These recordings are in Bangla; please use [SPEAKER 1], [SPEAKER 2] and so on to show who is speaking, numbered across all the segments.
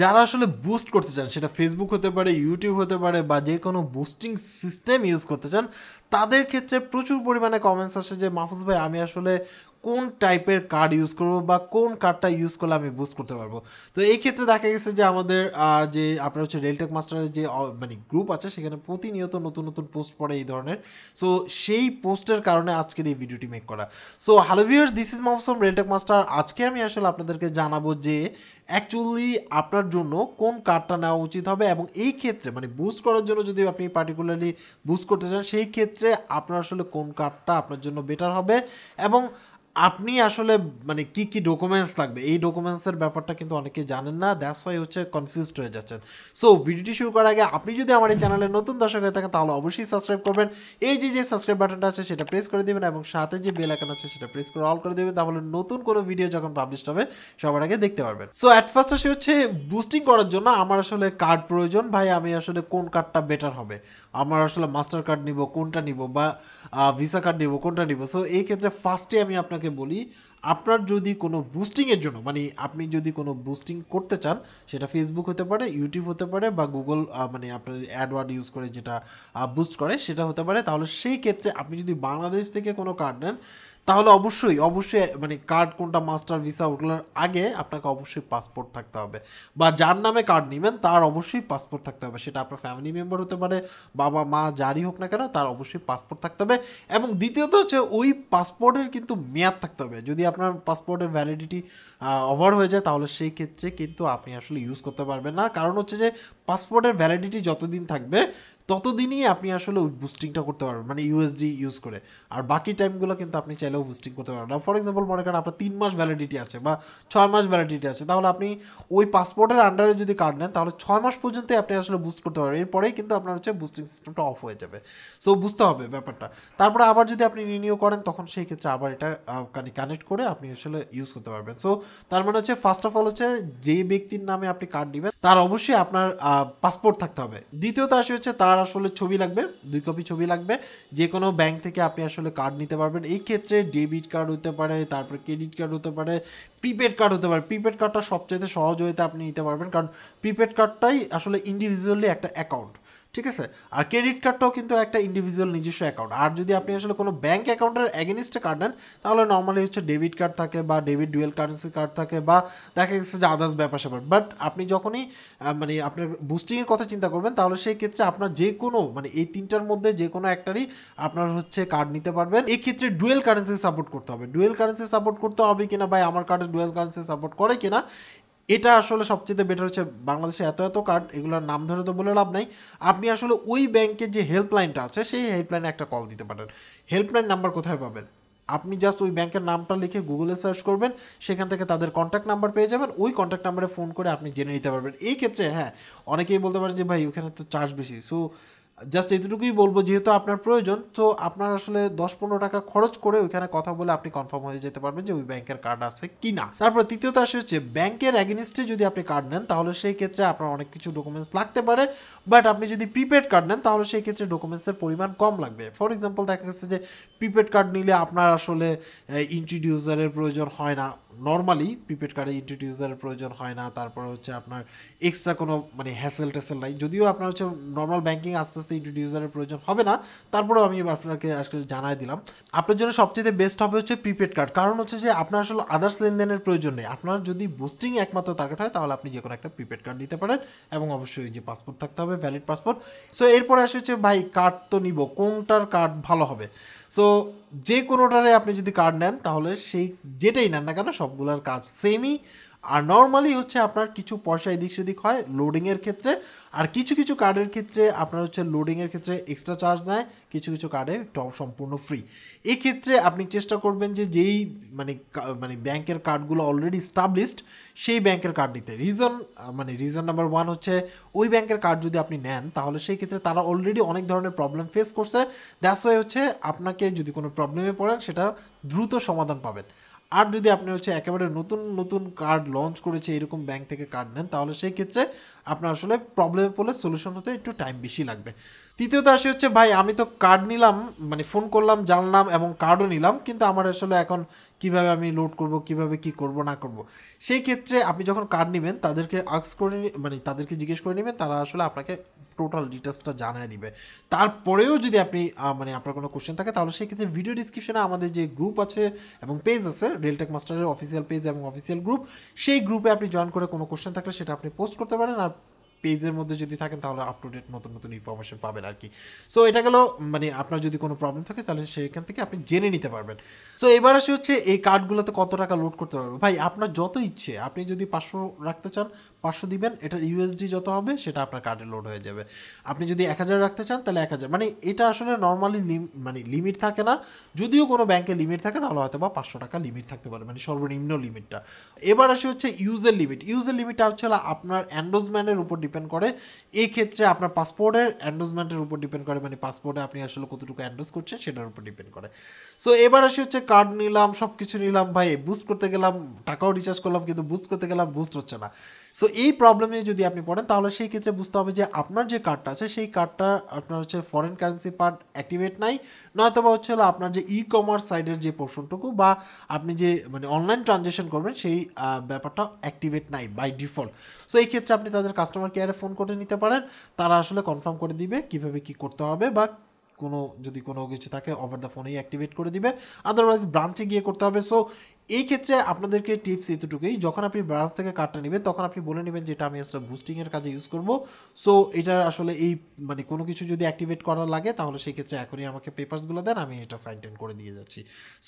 [SPEAKER 1] যারা আসলে বুস্ট করতে চান সেটা ফেসবুক হতে পারে ইউটিউব হতে পারে বা যে কোনো বুস্টিং সিস্টেম ইউজ করতে চান তাদের ক্ষেত্রে প্রচুর পরিমাণে কমেন্টস আসে যে মাহফুজ ভাই আমি আসলে কোন টাইপের কার্ড ইউজ করব বা কোন কার্ডটা ইউজ করলে আমি বুস্ট করতে পারবো তো এই ক্ষেত্রে দেখা গেছে যে আমাদের যে আপনার হচ্ছে রেলটেক মাস্টারের যে মানে গ্রুপ আছে সেখানে প্রতিনিয়ত নতুন নতুন পোস্ট পড়ে এই ধরনের সো সেই পোস্টের কারণে আজকের এই ভিডিওটি মেক করা so hello viewers this is মাহফুসম রেলটেক মাস্টার আজকে আমি আসলে আপনাদেরকে জানাবো যে অ্যাকচুয়ালি আপনার জন্য কোন কার্ডটা নেওয়া উচিত হবে এবং এই ক্ষেত্রে মানে বুস্ট করার জন্য যদি আপনি পার্টিকুলারলি বুস্ট করতে চান সেই ক্ষেত্রে ক্ষেত্রে আপনার আসলে কোন কার্ডটা আপনার জন্য বেটার হবে এবং আপনি আসলে মানে কি কি ডকুমেন্টস লাগবে এই ডকুমেন্টসের ব্যাপারটা কিন্তু অনেকে জানেন না দ্যাটস ওয়াই হচ্ছে কনফিউজড হয়ে যাচ্ছেন সো ভিডিওটি শুরু করার আগে আপনি যদি আমার এই চ্যানেলে নতুন দর্শক হয়ে থাকেন তাহলে অবশ্যই সাবস্ক্রাইব করবেন এই যে যে সাবস্ক্রাইব বাটনটা আছে সেটা প্রেস করে দেবেন এবং সাথে যে বেল আইকন আছে সেটা প্রেস করে অল করে দেবেন তাহলে নতুন কোনো ভিডিও যখন পাবলিশ হবে সবার আগে দেখতে পারবেন সো অ্যাট ফার্স্ট আসে হচ্ছে বুস্টিং করার জন্য আমার আসলে কার্ড প্রয়োজন ভাই আমি আসলে কোন কার্ডটা বেটার হবে আমার আসলে মাস্টার কার্ড নিব কোনটা নিব বা ভিসা কার্ড নিব কোনটা নিব সো এই ক্ষেত্রে ফার্স্টে আমি আপনাকে আপনাকে বলি আপনার যদি কোনো বুস্টিংয়ের জন্য মানে আপনি যদি কোনো বুস্টিং করতে চান সেটা ফেসবুক হতে পারে ইউটিউব হতে পারে বা গুগল মানে আপনার অ্যাডওয়ার্ড ইউজ করে যেটা বুস্ট করে সেটা হতে পারে তাহলে সেই ক্ষেত্রে আপনি যদি বাংলাদেশ থেকে কোনো কার্ড নেন তাহলে অবশ্যই অবশ্যই মানে কার্ড কোনটা মাস্টার ভিসা ওগুলোর আগে আপনাকে অবশ্যই পাসপোর্ট থাকতে হবে বা যার নামে কার্ড নেবেন তার অবশ্যই পাসপোর্ট থাকতে হবে সেটা আপনার ফ্যামিলি মেম্বার হতে পারে বাবা মা যারই হোক না কেন তার অবশ্যই পাসপোর্ট থাকতে হবে এবং দ্বিতীয়ত হচ্ছে ওই পাসপোর্টের কিন্তু মেয়াদ থাকতে হবে যদি আপনার পাসপোর্টের ভ্যালিডিটি ওভার হয়ে যায় তাহলে সেই ক্ষেত্রে কিন্তু আপনি আসলে ইউজ করতে পারবেন না কারণ হচ্ছে যে পাসপোর্টের ভ্যালিডিটি যতদিন থাকবে ততদিনই আপনি আসলে ওই বুস্টিংটা করতে পারবেন মানে ইউএসডি ইউজ করে আর বাকি টাইমগুলো কিন্তু আপনি চাইলেও চাইলেও বুস্টিং করতে পারবেন না ফর এক্সাম্পল মনে করেন আপনার তিন মাস ভ্যালিডিটি আছে বা ছয় মাস ভ্যালিডিটি আছে তাহলে আপনি ওই পাসপোর্টের আন্ডারে যদি কার্ড নেন তাহলে ছয় মাস পর্যন্তই আপনি আসলে বুস্ট করতে পারবেন এরপরেই কিন্তু আপনার হচ্ছে বুস্টিং সিস্টেমটা অফ হয়ে যাবে সো বুঝতে হবে ব্যাপারটা তারপরে আবার যদি আপনি রিনিউ করেন তখন সেই ক্ষেত্রে আবার এটা কানে কানেক্ট করে আপনি আসলে ইউজ করতে পারবেন সো তার মানে হচ্ছে ফার্স্ট অফ অল হচ্ছে যে ব্যক্তির নামে আপনি কার্ড নেবেন তার অবশ্যই আপনার পাসপোর্ট থাকতে হবে দ্বিতীয়ত আসে হচ্ছে তার আসলে ছবি লাগবে দুই কপি ছবি লাগবে যে কোনো ব্যাংক থেকে আপনি আসলে কার্ড নিতে পারবেন এই ক্ষেত্রে ডেবিট কার্ড হতে পারে তারপর ক্রেডিট কার্ড হতে পারে প্রিপেড কার্ড হতে পারে প্রিপেড কার্ডটা সবচেয়ে সহজ হইতে আপনি নিতে পারবেন কারণ প্রিপেড কার্ডটাই আসলে ইন্ডিভিজুয়ালি একটা অ্যাকাউন্ট ঠিক আছে আর ক্রেডিট কার্ডটাও কিন্তু একটা ইন্ডিভিজুয়াল নিজস্ব অ্যাকাউন্ট আর যদি আপনি আসলে কোনো ব্যাঙ্ক অ্যাকাউন্টের অ্যাগেনিস্টে কার্ড নেন তাহলে নর্মালি হচ্ছে ডেবিট কার্ড থাকে বা ডেবিট ডুয়েল কারেন্সি কার্ড থাকে বা দেখা গেছে যে আদার্স ব্যাপার স্যাপার বাট আপনি যখনই মানে আপনার বুস্টিংয়ের কথা চিন্তা করবেন তাহলে সেই ক্ষেত্রে আপনার যে কোনো মানে এই তিনটার মধ্যে যে কোনো একটারই আপনার হচ্ছে কার্ড নিতে পারবেন এক্ষেত্রে ডুয়েল কারেন্সি সাপোর্ট করতে হবে ডুয়েল কারেন্সি সাপোর্ট করতে হবে কিনা ভাই আমার কার্ডের ডুয়েল কারেন্সি সাপোর্ট করে কিনা এটা আসলে সবচেয়ে বেটার হচ্ছে বাংলাদেশে এত এত কার্ড এগুলোর নাম ধরে তো বলে লাভ নাই আপনি আসলে ওই ব্যাংকের যে হেল্পলাইনটা আছে সেই হেল্পলাইনে একটা কল দিতে পারেন হেল্পলাইন নাম্বার কোথায় পাবেন আপনি জাস্ট ওই ব্যাংকের নামটা লিখে গুগলে সার্চ করবেন সেখান থেকে তাদের কন্ট্যাক্ট নাম্বার পেয়ে যাবেন ওই কন্ট্যাক্ট নাম্বারে ফোন করে আপনি জেনে নিতে পারবেন এই ক্ষেত্রে হ্যাঁ অনেকেই বলতে পারেন যে ভাই ওখানে তো চার্জ বেশি সো জাস্ট এতটুকুই বলবো যেহেতু আপনার প্রয়োজন তো আপনার আসলে দশ পনেরো টাকা খরচ করে ওইখানে কথা বলে আপনি কনফার্ম হয়ে যেতে পারবেন যে ওই ব্যাংকের কার্ড আছে কি না তারপর তৃতীয়ত আসে হচ্ছে ব্যাংকের অ্যাগেনিস্টে যদি আপনি কার্ড নেন তাহলে সেই ক্ষেত্রে আপনার অনেক কিছু ডকুমেন্টস লাগতে পারে বাট আপনি যদি প্রিপেড কার্ড নেন তাহলে সেই ক্ষেত্রে ডকুমেন্টসের পরিমাণ কম লাগবে ফর এক্সাম্পল দেখা গেছে যে প্রিপেড কার্ড নিলে আপনার আসলে ইন্ট্রোডিউসারের প্রয়োজন হয় না নর্মালি প্রিপেড কার্ডে ইন্ট্রোডিউসারের প্রয়োজন হয় না তারপর হচ্ছে আপনার এক্সট্রা কোনো মানে হ্যাসেল ট্যাসেল নাই যদিও আপনার হচ্ছে নর্মাল ব্যাঙ্কিং আস্তে আস্তে ইন্ট্রোডিউসারের প্রয়োজন হবে না তারপরেও আমি আপনাকে আসলে জানাই দিলাম আপনার জন্য সবচেয়ে বেস্ট হবে হচ্ছে প্রিপেড কার্ড কারণ হচ্ছে যে আপনার আসলে আদার্স লেনদেনের প্রয়োজন নেই আপনার যদি বুস্টিং একমাত্র টার্গেট হয় তাহলে আপনি যে কোনো একটা প্রিপেড কার্ড নিতে পারেন এবং অবশ্যই যে পাসপোর্ট থাকতে হবে ভ্যালিড পাসপোর্ট সো এরপরে আসে হচ্ছে ভাই কার্ড তো নিব কোনটার কার্ড ভালো হবে সো যে কোনোটারে আপনি যদি কার্ড নেন তাহলে সেই যেটাই নেন না কেন সবগুলোর কাজ সেমই আর নর্মালি হচ্ছে আপনার কিছু পয়সা এদিক সেদিক হয় লোডিংয়ের ক্ষেত্রে আর কিছু কিছু কার্ডের ক্ষেত্রে আপনার হচ্ছে লোডিংয়ের ক্ষেত্রে এক্সট্রা চার্জ নেয় কিছু কিছু কার্ডে টপ সম্পূর্ণ ফ্রি এক্ষেত্রে আপনি চেষ্টা করবেন যে যেই মানে মানে ব্যাংকের কার্ডগুলো অলরেডি স্টাবলিশড সেই ব্যাংকের কার্ড নিতে রিজন মানে রিজন নাম্বার ওয়ান হচ্ছে ওই ব্যাংকের কার্ড যদি আপনি নেন তাহলে সেই ক্ষেত্রে তারা অলরেডি অনেক ধরনের প্রবলেম ফেস করছে দ্যাস হয়ে হচ্ছে আপনাকে যদি কোনো প্রবলেমে পড়েন সেটা দ্রুত সমাধান পাবেন আর যদি আপনি হচ্ছে একেবারে নতুন নতুন কার্ড লঞ্চ করেছে এরকম ব্যাংক থেকে কার্ড নেন তাহলে সেই ক্ষেত্রে আপনার আসলে প্রবলেমে পড়লে সলিউশন হতে একটু টাইম বেশি লাগবে তৃতীয়ত আসি হচ্ছে ভাই আমি তো কার্ড নিলাম মানে ফোন করলাম জানলাম এবং কার্ডও নিলাম কিন্তু আমার আসলে এখন কিভাবে আমি লোড করব কিভাবে কি করব না করব সেই ক্ষেত্রে আপনি যখন কার্ড নেবেন তাদেরকে আক্স করে মানে তাদেরকে জিজ্ঞেস করে নেবেন তারা আসলে আপনাকে টোটাল ডিটেলসটা জানায় দিবে তারপরেও যদি আপনি মানে আপনার কোনো কোশ্চেন থাকে তাহলে সেই ক্ষেত্রে ভিডিও ডিসক্রিপশনে আমাদের যে গ্রুপ আছে এবং পেজ আছে ডেলটেক মাস্টারের অফিসিয়াল পেজ এবং অফিসিয়াল গ্রুপ সেই গ্রুপে আপনি জয়েন করে কোনো কোশ্চেন থাকলে সেটা আপনি পোস্ট করতে পারেন আর পেজের মধ্যে যদি থাকেন তাহলে আপ টু ডেট নতুন নতুন ইনফরমেশন পাবেন আর কি সো এটা গেলো মানে আপনার যদি কোনো প্রবলেম থাকে তাহলে সেখান থেকে আপনি জেনে নিতে পারবেন সো এবার আসি হচ্ছে এই কার্ডগুলোতে কত টাকা লোড করতে পারবেন ভাই আপনার যত ইচ্ছে আপনি যদি পাঁচশো রাখতে চান পাঁচশো দিবেন এটার ইউএসডি যত হবে সেটা আপনার কার্ডে লোড হয়ে যাবে আপনি যদি এক হাজার রাখতে চান তাহলে এক হাজার মানে এটা আসলে নর্মালি মানে লিমিট থাকে না যদিও কোনো ব্যাংকে লিমিট থাকে তাহলে হয়তো বা পাঁচশো টাকা লিমিট থাকতে পারে মানে সর্বনিম্ন লিমিটটা এবার আসি হচ্ছে ইউজের লিমিট ইউজের লিমিটটা হচ্ছে আপনার অ্যান্ডোজম্যানের উপর ডিপেন্ড করে এই ক্ষেত্রে আপনার পাসপোর্টের অ্যান্ডোজমেন্টের উপর ডিপেন্ড করে মানে পাসপোর্টে আপনি আসলে কতটুকু অ্যান্ডোজ করছেন সেটার উপর ডিপেন্ড করে সো এবার আসি হচ্ছে কার্ড নিলাম সব কিছু নিলাম ভাই বুস্ট করতে গেলাম টাকাও রিচার্জ করলাম কিন্তু বুস্ট করতে গেলাম বুস্ট হচ্ছে না সো এই প্রবলেমে যদি আপনি পড়েন তাহলে সেই ক্ষেত্রে বুঝতে হবে যে আপনার যে কার্ডটা আছে সেই কার্ডটা আপনার হচ্ছে ফরেন কারেন্সি পার্ট অ্যাক্টিভেট নাই নয়তো বা হচ্ছে আপনার যে ই কমার্স সাইডের যে পোর্শনটুকু বা আপনি যে মানে অনলাইন ট্রানজেকশন করবেন সেই ব্যাপারটা অ্যাক্টিভেট নাই বাই ডিফল্ট সো এই ক্ষেত্রে আপনি তাদের কাস্টমার কেয়ারে ফোন করে নিতে পারেন তারা আসলে কনফার্ম করে দিবে কিভাবে কি করতে হবে বা কোনো যদি কোনো কিছু থাকে ওভার দ্য ফোনেই অ্যাক্টিভেট করে দিবে আদারওয়াইজ ব্রাঞ্চে গিয়ে করতে হবে সো এই ক্ষেত্রে আপনাদেরকে টিপস এতটুকুই যখন আপনি ব্রাঞ্চ থেকে কার্ডটা নেবেন তখন আপনি বলে নেবেন যে এটা আমি আসলে বুস্টিংয়ের কাজে ইউজ করব সো এটা আসলে এই মানে কোনো কিছু যদি অ্যাক্টিভেট করা লাগে তাহলে সেই ক্ষেত্রে এখনই আমাকে পেপারসগুলো দেন আমি এটা সাইনটেন করে দিয়ে যাচ্ছি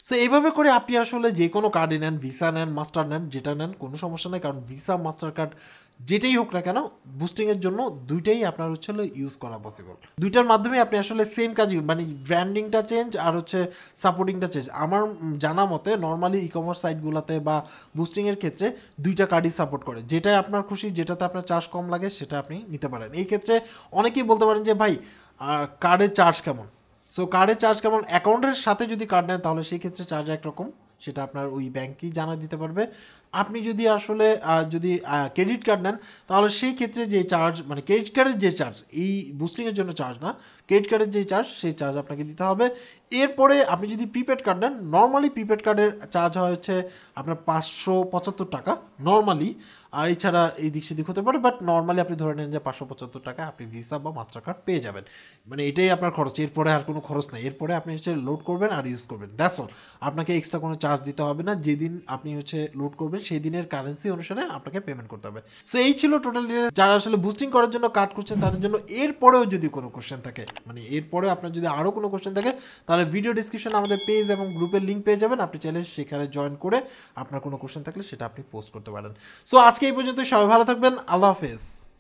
[SPEAKER 1] সো এইভাবে করে আপনি আসলে যে কোনো কার্ডে নেন ভিসা নেন মাস্টার নেন যেটা নেন কোনো সমস্যা নেই কারণ ভিসা মাস্টার কার্ড যেটাই হোক না কেন বুস্টিংয়ের জন্য দুইটাই আপনার হচ্ছে ইউজ করা পসিবল দুইটার মাধ্যমে আপনি আসলে সেম কাজ মানে ব্র্যান্ডিংটা চেঞ্জ আর হচ্ছে সাপোর্টিংটা চেঞ্জ আমার জানা মতে নর্মালি ই কমার্স কমার্স সাইটগুলোতে বা বুস্টিংয়ের ক্ষেত্রে দুইটা কার্ডই সাপোর্ট করে যেটাই আপনার খুশি যেটাতে আপনার চার্জ কম লাগে সেটা আপনি নিতে পারেন এই ক্ষেত্রে অনেকেই বলতে পারেন যে ভাই কার্ডের চার্জ কেমন সো কার্ডের চার্জ কেমন অ্যাকাউন্টের সাথে যদি কার্ড নেন তাহলে সেই ক্ষেত্রে চার্জ একরকম সেটা আপনার ওই ব্যাংকই জানা দিতে পারবে আপনি যদি আসলে যদি ক্রেডিট কার্ড নেন তাহলে সেই ক্ষেত্রে যে চার্জ মানে ক্রেডিট কার্ডের যে চার্জ এই বুস্টিংয়ের জন্য চার্জ না ক্রেডিট কার্ডের যে চার্জ সেই চার্জ আপনাকে দিতে হবে এরপরে আপনি যদি প্রিপেড কার্ড নেন নর্মালি প্রিপেড কার্ডের চার্জ হয় হচ্ছে আপনার পাঁচশো পঁচাত্তর টাকা নর্মালি আর এছাড়া এই দিক সেদিক হতে পারে বাট নর্মালি আপনি ধরে নেন যে পাঁচশো পঁচাত্তর টাকা আপনি ভিসা বা মাস্টার কার্ড পেয়ে যাবেন মানে এটাই আপনার খরচ এরপরে আর কোনো খরচ নেই এরপরে আপনি হচ্ছে লোড করবেন আর ইউজ করবেন দ্যাটস অল আপনাকে এক্সট্রা কোনো চার্জ দিতে হবে না যেদিন আপনি হচ্ছে লোড করবেন সেই দিনের কারেন্সি অনুসারে আপনাকে পেমেন্ট করতে হবে সো এই ছিল টোটালি যারা আসলে বুস্টিং করার জন্য কাট করছেন তাদের জন্য এরপরেও যদি কোনো কোশ্চেন থাকে মানে এরপরেও আপনার যদি আরও কোনো কোশ্চেন থাকে তাহলে ভিডিও ডিসক্রিপশন আমাদের পেজ এবং গ্রুপের লিঙ্ক পেয়ে যাবেন আপনি চাইলে সেখানে জয়েন করে আপনার কোনো কোশ্চেন থাকলে সেটা আপনি পোস্ট করতে পারেন সো আজকে এই পর্যন্ত সবাই ভালো থাকবেন আল্লাহ হাফেজ